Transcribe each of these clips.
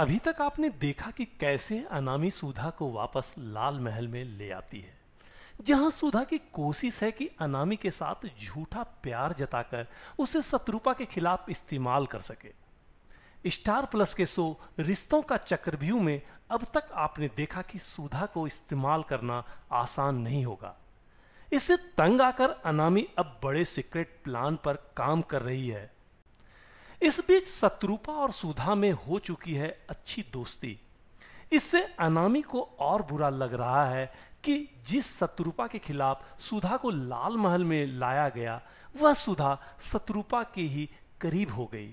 अभी तक आपने देखा कि कैसे अनामी सुधा को वापस लाल महल में ले आती है जहां सुधा की कोशिश है कि अनामी के साथ झूठा प्यार जताकर उसे शत्रुपा के खिलाफ इस्तेमाल कर सके स्टार प्लस के शो रिश्तों का चक्रव्यूह में अब तक आपने देखा कि सुधा को इस्तेमाल करना आसान नहीं होगा इससे तंग आकर अनामी अब बड़े सीक्रेट प्लान पर काम कर रही है इस बीच शत्रुपा और सुधा में हो चुकी है अच्छी दोस्ती इससे अनामी को और बुरा लग रहा है कि जिस शत्रुपा के खिलाफ सुधा को लाल महल में लाया गया वह सुधा शत्रुपा के ही करीब हो गई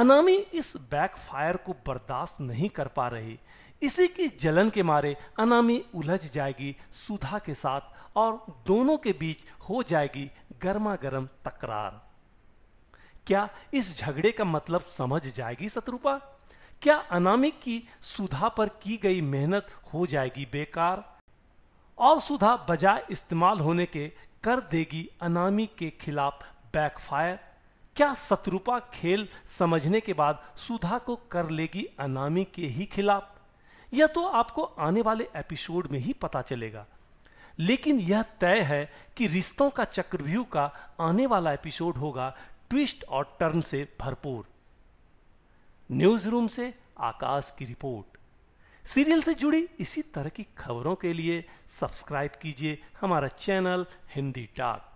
अनामी इस बैकफायर को बर्दाश्त नहीं कर पा रही इसी की जलन के मारे अनामी उलझ जाएगी सुधा के साथ और दोनों के बीच हो जाएगी गर्मा गर्म तकरार क्या इस झगड़े का मतलब समझ जाएगी शत्रुपा क्या अनामिक की सुधा पर की गई मेहनत हो जाएगी बेकार और सुधा बजाय इस्तेमाल होने के कर देगी अनामी के खिलाफ बैकफायर क्या शत्रुपा खेल समझने के बाद सुधा को कर लेगी अनामी के ही खिलाफ यह तो आपको आने वाले एपिसोड में ही पता चलेगा लेकिन यह तय है कि रिश्तों का चक्रव्यूह का आने वाला एपिसोड होगा ट्विस्ट और टर्न से भरपूर न्यूज रूम से आकाश की रिपोर्ट सीरियल से जुड़ी इसी तरह की खबरों के लिए सब्सक्राइब कीजिए हमारा चैनल हिंदी डाक